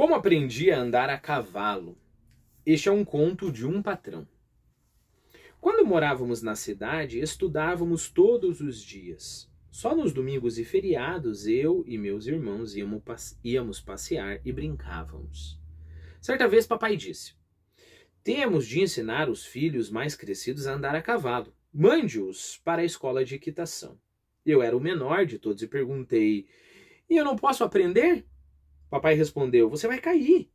Como aprendi a andar a cavalo? Este é um conto de um patrão. Quando morávamos na cidade, estudávamos todos os dias. Só nos domingos e feriados eu e meus irmãos íamos passear e brincávamos. Certa vez papai disse: Temos de ensinar os filhos mais crescidos a andar a cavalo. Mande-os para a escola de equitação. Eu era o menor de todos e perguntei: E eu não posso aprender? Papai respondeu: Você vai cair.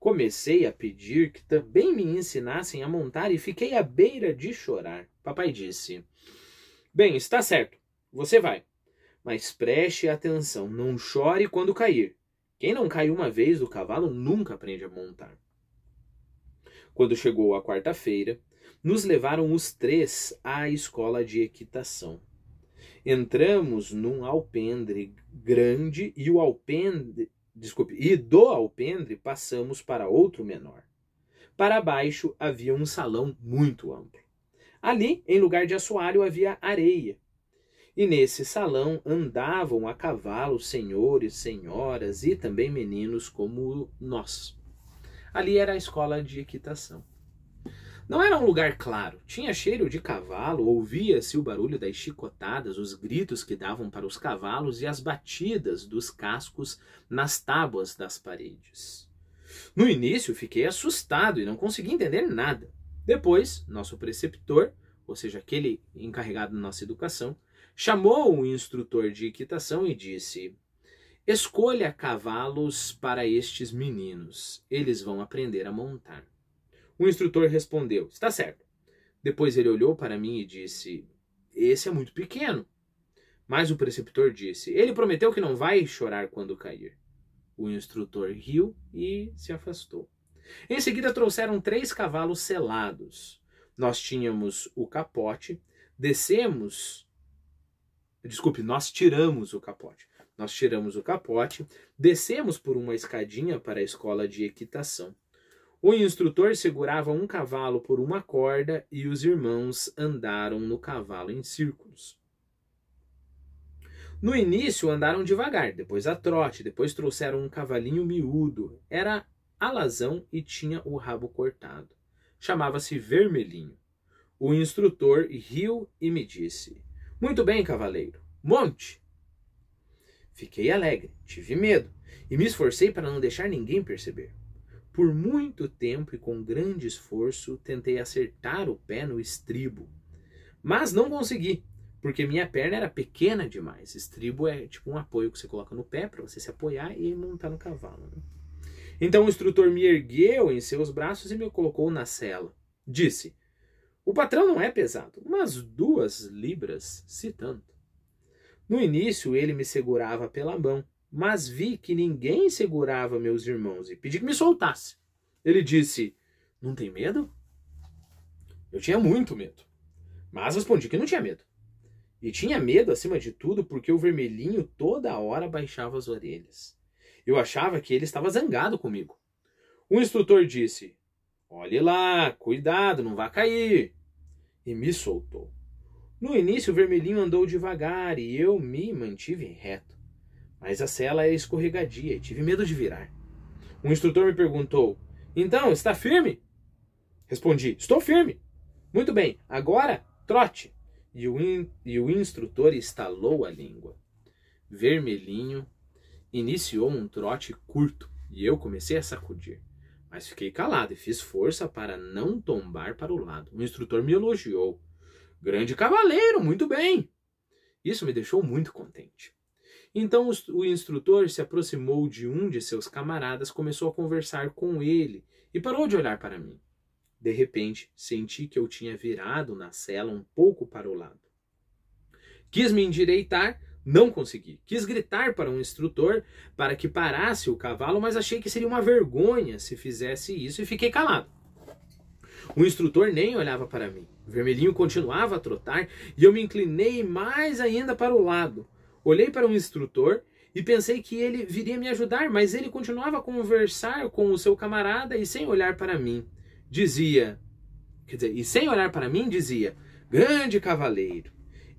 Comecei a pedir que também me ensinassem a montar e fiquei à beira de chorar. Papai disse: Bem, está certo, você vai. Mas preste atenção, não chore quando cair. Quem não cai uma vez do cavalo nunca aprende a montar. Quando chegou a quarta-feira, nos levaram os três à escola de equitação. Entramos num alpendre grande e o alpendre, desculpe, e do alpendre passamos para outro menor. Para baixo havia um salão muito amplo. Ali, em lugar de assoalho, havia areia. E nesse salão andavam a cavalo senhores, senhoras e também meninos como nós. Ali era a escola de equitação. Não era um lugar claro, tinha cheiro de cavalo, ouvia-se o barulho das chicotadas, os gritos que davam para os cavalos e as batidas dos cascos nas tábuas das paredes. No início fiquei assustado e não consegui entender nada. Depois, nosso preceptor, ou seja, aquele encarregado da nossa educação, chamou o instrutor de equitação e disse: Escolha cavalos para estes meninos, eles vão aprender a montar. O instrutor respondeu: Está certo. Depois ele olhou para mim e disse: Esse é muito pequeno. Mas o preceptor disse: Ele prometeu que não vai chorar quando cair. O instrutor riu e se afastou. Em seguida trouxeram três cavalos selados. Nós tínhamos o capote, descemos. Desculpe, nós tiramos o capote. Nós tiramos o capote, descemos por uma escadinha para a escola de equitação. O instrutor segurava um cavalo por uma corda e os irmãos andaram no cavalo em círculos. No início andaram devagar, depois a trote, depois trouxeram um cavalinho miúdo. Era alazão e tinha o rabo cortado. Chamava-se Vermelhinho. O instrutor riu e me disse: Muito bem, cavaleiro, monte! Fiquei alegre, tive medo e me esforcei para não deixar ninguém perceber. Por muito tempo e com grande esforço tentei acertar o pé no estribo, mas não consegui, porque minha perna era pequena demais. Estribo é tipo um apoio que você coloca no pé para você se apoiar e montar no cavalo. Né? Então o instrutor me ergueu em seus braços e me colocou na cela. Disse: O patrão não é pesado, umas duas libras, se tanto. No início ele me segurava pela mão, mas vi que ninguém segurava meus irmãos e pedi que me soltasse. Ele disse: Não tem medo? Eu tinha muito medo. Mas respondi que não tinha medo. E tinha medo, acima de tudo, porque o vermelhinho toda hora baixava as orelhas. Eu achava que ele estava zangado comigo. O instrutor disse: Olhe lá, cuidado, não vá cair. E me soltou. No início, o vermelhinho andou devagar e eu me mantive reto mas a cela era é escorregadia e tive medo de virar. O instrutor me perguntou: Então, está firme? Respondi: Estou firme. Muito bem, agora trote. E o, in, e o instrutor estalou a língua. Vermelhinho iniciou um trote curto e eu comecei a sacudir. Mas fiquei calado e fiz força para não tombar para o lado. O instrutor me elogiou. Grande cavaleiro, muito bem! Isso me deixou muito contente. Então o instrutor se aproximou de um de seus camaradas, começou a conversar com ele e parou de olhar para mim. De repente, senti que eu tinha virado na cela um pouco para o lado. Quis me endireitar, não consegui. Quis gritar para um instrutor para que parasse o cavalo, mas achei que seria uma vergonha se fizesse isso e fiquei calado. O instrutor nem olhava para mim. O vermelhinho continuava a trotar e eu me inclinei mais ainda para o lado. Olhei para um instrutor e pensei que ele viria me ajudar, mas ele continuava a conversar com o seu camarada e sem olhar para mim. Dizia, quer dizer, e sem olhar para mim dizia: "Grande cavaleiro".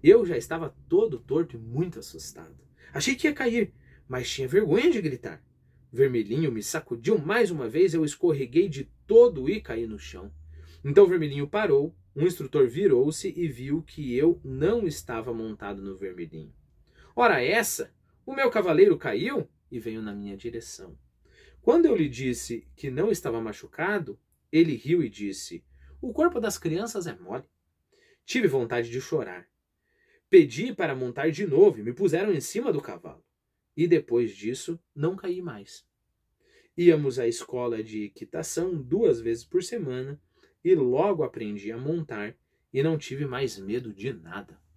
Eu já estava todo torto e muito assustado. Achei que ia cair, mas tinha vergonha de gritar. Vermelhinho me sacudiu mais uma vez, eu escorreguei de todo e caí no chão. Então Vermelhinho parou, o um instrutor virou-se e viu que eu não estava montado no Vermelhinho. Ora essa, o meu cavaleiro caiu e veio na minha direção. Quando eu lhe disse que não estava machucado, ele riu e disse: O corpo das crianças é mole. Tive vontade de chorar. Pedi para montar de novo e me puseram em cima do cavalo. E depois disso, não caí mais. Íamos à escola de equitação duas vezes por semana e logo aprendi a montar e não tive mais medo de nada.